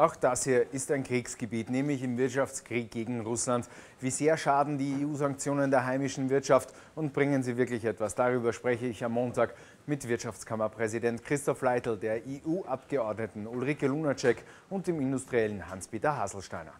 Auch das hier ist ein Kriegsgebiet, nämlich im Wirtschaftskrieg gegen Russland. Wie sehr schaden die EU-Sanktionen der heimischen Wirtschaft und bringen sie wirklich etwas? Darüber spreche ich am Montag mit Wirtschaftskammerpräsident Christoph Leitl, der EU-Abgeordneten Ulrike Lunacek und dem Industriellen Hans-Peter Haselsteiner.